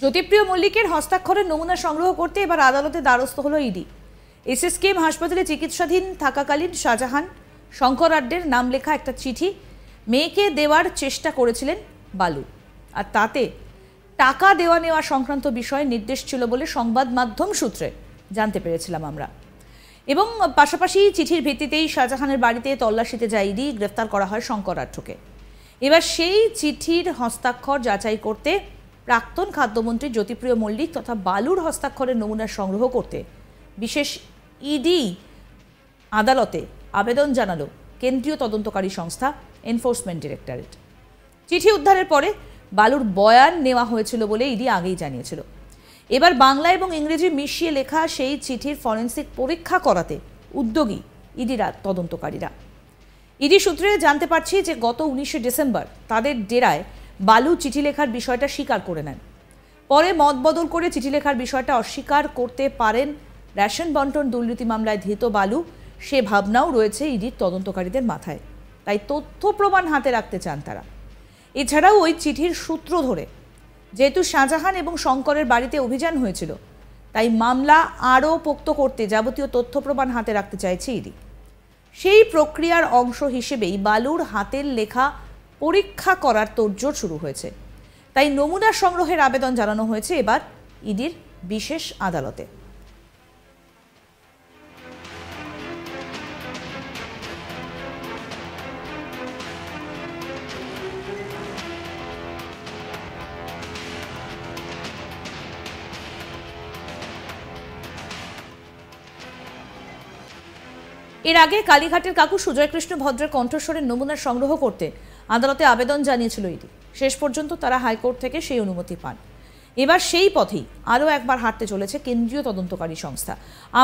জ্যোতিপ্রিয় মল্লিকের হস্তাক্ষরের নমুনা সংগ্রহ করতে এবার আদালতে দ্বারস্থ হলো ইডি এসএসকেএম হাসপাতালে চিকিৎসাধীন থাকাকালীন শাহজাহান শঙ্কর আড্ডের নাম লেখা একটা চিঠি মেয়েকে দেওয়ার চেষ্টা করেছিলেন বালু আর তাতে টাকা দেওয়া নেওয়া সংক্রান্ত বিষয়ে নির্দেশ ছিল বলে সংবাদ মাধ্যম সূত্রে জানতে পেরেছিলাম আমরা এবং পাশাপাশি চিঠির ভিত্তিতেই শাহজাহানের বাড়িতে তল্লাশিতে যায় ইডি গ্রেফতার করা হয় শঙ্কর আঠ্যকে এবার সেই চিঠির হস্তাক্ষর যাচাই করতে প্রাক্তন খাদ্যমন্ত্রী জ্যোতিপ্রিয় মল্লিক তথা বালুর হস্তাক্ষরের নমুনা সংগ্রহ করতে বিশেষ ইডি আদালতে আবেদন জানালো কেন্দ্রীয় তদন্তকারী সংস্থা এনফোর্সমেন্ট ডিরেক্টরেট চিঠি উদ্ধারের পরে বালুর বয়ান নেওয়া হয়েছিল বলে ইডি আগেই জানিয়েছিল এবার বাংলা এবং ইংরেজি মিশিয়ে লেখা সেই চিঠির ফরেন্সিক পরীক্ষা করাতে উদ্যোগী ইডিরা তদন্তকারীরা ইডি সূত্রে জানতে পারছি যে গত উনিশে ডিসেম্বর তাদের ডেরায় বালু চিঠি লেখার বিষয়টা স্বীকার করে নেন পরে মত বদল করে চিঠি লেখার বিষয়টা অস্বীকার করতে পারেন রেশন বন্টন দুর্নীতি মামলায় ধৃত বালু সে ভাবনাও রয়েছে ইডির তদন্তকারীদের মাথায় তাই তথ্য প্রমাণ হাতে রাখতে চান তারা এছাড়াও ওই চিঠির সূত্র ধরে যেহেতু শাহজাহান এবং শঙ্করের বাড়িতে অভিযান হয়েছিল তাই মামলা আরও পোক্ত করতে যাবতীয় তথ্য প্রমাণ হাতে রাখতে চাইছে ইডি সেই প্রক্রিয়ার অংশ হিসেবেই বালুর হাতের লেখা পরীক্ষা করার তোড়জোড় শুরু হয়েছে তাই নমুনা সংগ্রহের আবেদন জানানো হয়েছে এবার ইডির বিশেষ আদালতে এর আগে কালীঘাটের কাকু সুজয় কৃষ্ণ ভদ্রের কণ্ঠস্বরের নমুনা সংগ্রহ করতে আদালতে আবেদন জানিয়েছিল ইডি শেষ পর্যন্ত তারা হাইকোর্ট থেকে সেই অনুমতি পান এবার সেই পথেই আরও একবার হাঁটতে চলেছে কেন্দ্রীয় তদন্তকারী সংস্থা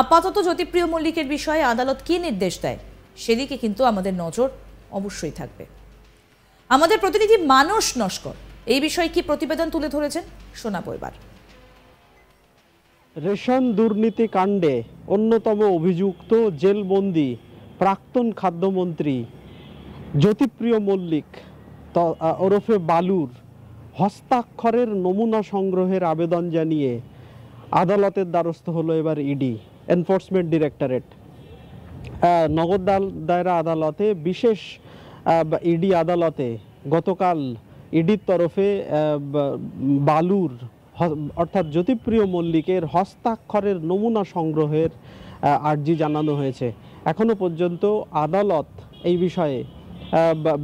আপাতত জ্যোতিপ্রিয় মল্লিকের বিষয়ে আদালত কী নির্দেশ দেয় সেদিকে কিন্তু আমাদের নজর অবশ্যই থাকবে আমাদের প্রতিনিধি মানস নস্কর এই বিষয়ে কি প্রতিবেদন তুলে ধরেছেন শোনাবো এবার রেশন দুর্নীতি কাণ্ডে অন্যতম অভিযুক্ত জেলবন্দি প্রাক্তন খাদ্যমন্ত্রী জ্যোতিপ্রিয় মল্লিক ওরফে বালুর হস্তাক্ষরের নমুনা সংগ্রহের আবেদন জানিয়ে আদালতের দ্বারস্থ হলো এবার ইডি এনফোর্সমেন্ট ডিরেক্টরেট নগদ দায়রা আদালতে বিশেষ ইডি আদালতে গতকাল ইডির তরফে বালুর অর্থাৎ জ্যোতিপ্রিয় মল্লিকের হস্তাক্ষরের নমুনা সংগ্রহের আর্জি জানানো হয়েছে এখনও পর্যন্ত আদালত এই বিষয়ে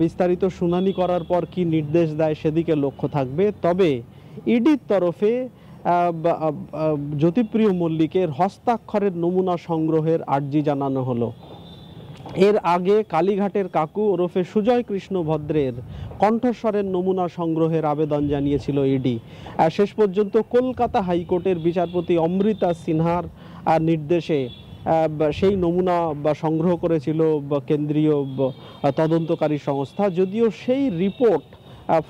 বিস্তারিত শুনানি করার পর কি নির্দেশ দেয় সেদিকে লক্ষ্য থাকবে তবে ইডির তরফে জ্যোতিপ্রিয় মল্লিকের হস্তাক্ষরের নমুনা সংগ্রহের আর্জি জানানো হলো এর আগে কালীঘাটের কাকু ওরফে সুজয় কৃষ্ণ ভদ্রের কণ্ঠস্বরের নমুনা সংগ্রহের আবেদন জানিয়েছিল ইডি শেষ পর্যন্ত কলকাতা হাইকোর্টের বিচারপতি অমৃতা সিনহার নির্দেশে সেই নমুনা বা সংগ্রহ করেছিল কেন্দ্রীয় তদন্তকারী সংস্থা যদিও সেই রিপোর্ট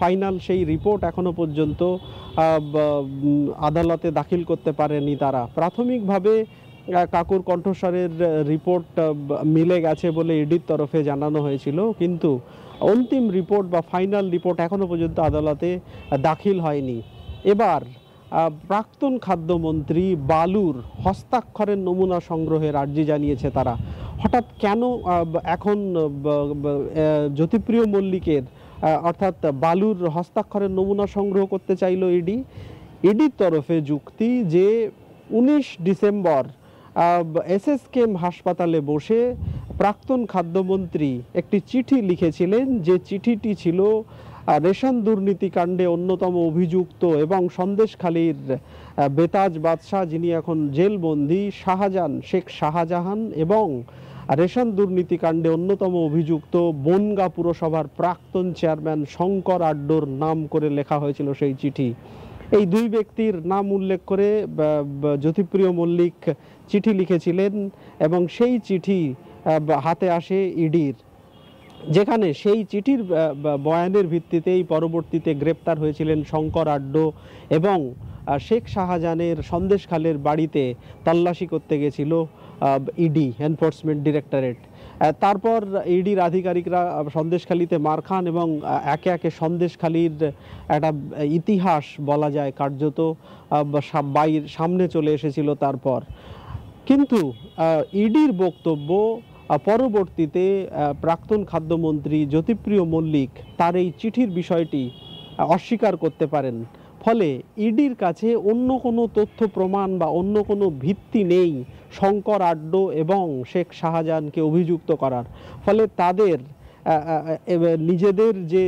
ফাইনাল সেই রিপোর্ট এখনো পর্যন্ত আদালতে দাখিল করতে পারেনি তারা প্রাথমিকভাবে কাকুর কণ্ঠস্বরের রিপোর্ট মিলে গেছে বলে ইডির তরফে জানানো হয়েছিল কিন্তু অন্তিম রিপোর্ট বা ফাইনাল রিপোর্ট এখনো পর্যন্ত আদালতে দাখিল হয়নি এবার প্রাক্তন খাদ্যমন্ত্রী বালুর হস্তাক্ষরের নমুনা সংগ্রহের আর্জি জানিয়েছে তারা হঠাৎ কেন এখন জ্যোতিপ্রিয় মল্লিকের অর্থাৎ বালুর হস্তাক্ষরের নমুনা সংগ্রহ করতে চাইল ইডি ইডির তরফে যুক্তি যে উনিশ ডিসেম্বর এসএসকেম হাসপাতালে বসে প্রাক্তন খাদ্যমন্ত্রী একটি চিঠি লিখেছিলেন যে চিঠিটি ছিল রেশন দুর্নীতিকাণ্ডে অন্যতম অভিযুক্ত এবং সন্দেশখালীর বেতাজ বাদশাহ যিনি এখন জেলবন্দি শাহজাহান শেখ শাহজাহান এবং রেশন দুর্নীতিকাণ্ডে অন্যতম অভিযুক্ত বনগা পুরসভার প্রাক্তন চেয়ারম্যান শঙ্কর আড্ডোর নাম করে লেখা হয়েছিল সেই চিঠি এই দুই ব্যক্তির নাম উল্লেখ করে জ্যোতিপ্রিয় মল্লিক চিঠি লিখেছিলেন এবং সেই চিঠি হাতে আসে ইডির যেখানে সেই চিঠির বয়ানের ভিত্তিতেই পরবর্তীতে গ্রেপ্তার হয়েছিলেন শঙ্কর আড্ড এবং শেখ শাহজাহানের সন্দেশখালের বাড়িতে তল্লাশি করতে গেছিল ইডি এনফোর্সমেন্ট ডিরেক্টরেট তারপর ইডির আধিকারিকরা সন্দেশখালিতে মার খান এবং একে একে সন্দেশখালির একটা ইতিহাস বলা যায় কার্যত বাইর সামনে চলে এসেছিল তারপর কিন্তু ইডির বক্তব্য পরবর্তীতে প্রাক্তন খাদ্যমন্ত্রী জ্যোতিপ্রিয় মল্লিক তার এই চিঠির বিষয়টি অস্বীকার করতে পারেন ফলে ইডির কাছে অন্য কোনো তথ্য প্রমাণ বা অন্য কোনো ভিত্তি নেই শঙ্কর আড্ড এবং শেখ শাহজাহানকে অভিযুক্ত করার ফলে তাদের নিজেদের যে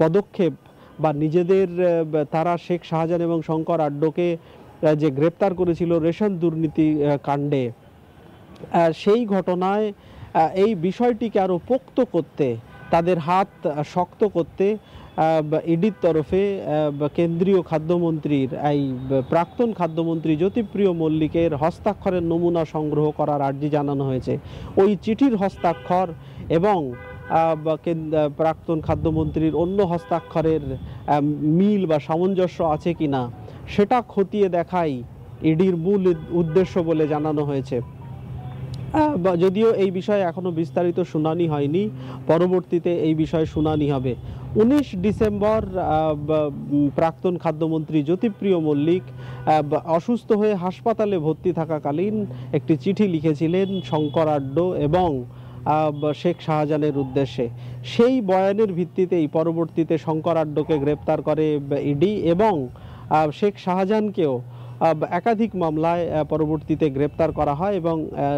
পদক্ষেপ বা নিজেদের তারা শেখ শাহজাহান এবং শঙ্কর আড্ডকে যে গ্রেপ্তার করেছিল রেশন দুর্নীতি কাণ্ডে সেই ঘটনায় এই বিষয়টিকে আরও পোক্ত করতে তাদের হাত শক্ত করতে ইডির তরফে কেন্দ্রীয় খাদ্যমন্ত্রীর এই প্রাক্তন খাদ্যমন্ত্রী জ্যোতিপ্রিয় মল্লিকের হস্তাক্ষরের নমুনা সংগ্রহ করার আর্জি জানানো হয়েছে ওই চিঠির হস্তাক্ষর এবং প্রাক্তন খাদ্যমন্ত্রীর অন্য হস্তাক্ষরের মিল বা সামঞ্জস্য আছে কি না সেটা খতিয়ে দেখাই ইডির মূল উদ্দেশ্য বলে জানানো হয়েছে যদিও এই বিষয়ে এখনও বিস্তারিত শুনানি হয়নি পরবর্তীতে এই বিষয়ে শুনানি হবে উনিশ ডিসেম্বর প্রাক্তন খাদ্যমন্ত্রী জ্যোতিপ্রিয় মল্লিক অসুস্থ হয়ে হাসপাতালে ভর্তি থাকাকালীন একটি চিঠি লিখেছিলেন শঙ্কর আড্ড এবং শেখ শাহজাহানের উদ্দেশ্যে সেই বয়ানের ভিত্তিতেই পরবর্তীতে শঙ্কর আড্ডকে গ্রেপ্তার করে ইডি এবং শেখ শাহজাহানকেও একাধিক মামলায় পরবর্তীতে গ্রেপ্তার করা হয় এবং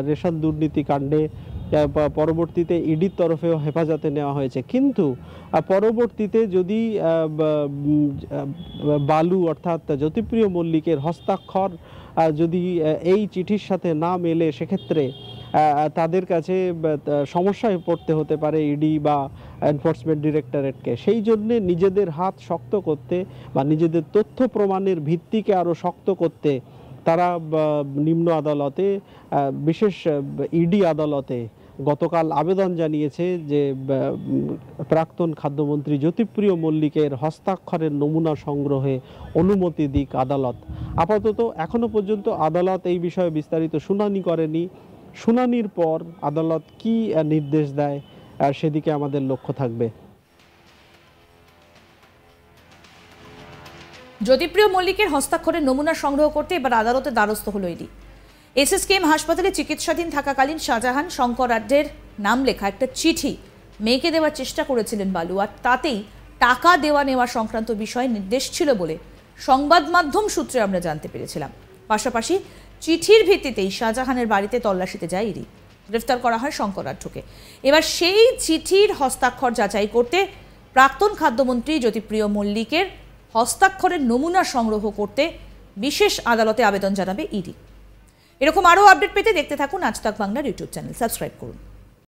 রেশন দুর্নীতি কাণ্ডে পরবর্তীতে ইডির তরফেও হেফাজতে নেওয়া হয়েছে কিন্তু পরবর্তীতে যদি বালু অর্থাৎ জ্যোতিপ্রিয় মল্লিকের হস্তাক্ষর যদি এই চিঠির সাথে না মেলে সেক্ষেত্রে তাদের কাছে সমস্যায় পড়তে হতে পারে ইডি বা এনফোর্সমেন্ট ডিরেক্টরেটকে সেই জন্যে নিজেদের হাত শক্ত করতে বা নিজেদের তথ্য প্রমাণের ভিত্তিকে আরও শক্ত করতে তারা নিম্ন আদালতে বিশেষ ইডি e আদালতে গতকাল আবেদন জানিয়েছে যে প্রাক্তন খাদ্যমন্ত্রী জ্যোতিপ্রিয় মল্লিকের হস্তাক্ষরের নমুনা সংগ্রহে অনুমতি দিক আদালত আপাতত এখনও পর্যন্ত আদালত এই বিষয়ে বিস্তারিত শুনানি করেনি শুনানির পর আদালত কি নির্দেশ দেয় আর সেদিকে আমাদের লক্ষ্য থাকবে জ্যোতিপ্রিয় মল্লিকের হস্তাক্ষরের নমুনা সংগ্রহ করতে এবার আদালতে দ্বারস্থ হলো ইডি এসএসকেএম হাসপাতালে চিকিৎসাধীন থাকাকালীন শাহজাহান শঙ্কর আড্ডের নাম লেখা একটা চিঠি মেয়েকে দেওয়ার চেষ্টা করেছিলেন বালু আর তাতেই টাকা দেওয়া নেওয়া সংক্রান্ত বিষয়ে নির্দেশ ছিল বলে সংবাদ মাধ্যম সূত্রে আমরা জানতে পেরেছিলাম পাশাপাশি চিঠির ভিত্তিতেই শাহজাহানের বাড়িতে তল্লাশিতে যায় ইডি গ্রেফতার করা হয় শঙ্করাঠ্যকে এবার সেই চিঠির হস্তাক্ষর যাচাই করতে প্রাক্তন খাদ্যমন্ত্রী জ্যোতিপ্রিয় মল্লিকের হস্তাক্ষরের নমুনা সংগ্রহ করতে বিশেষ আদালতে আবেদন জানাবে ইডি এরকম আরও আপডেট পেতে দেখতে থাকুন আজ তাক বাংলার ইউটিউব চ্যানেল সাবস্ক্রাইব করুন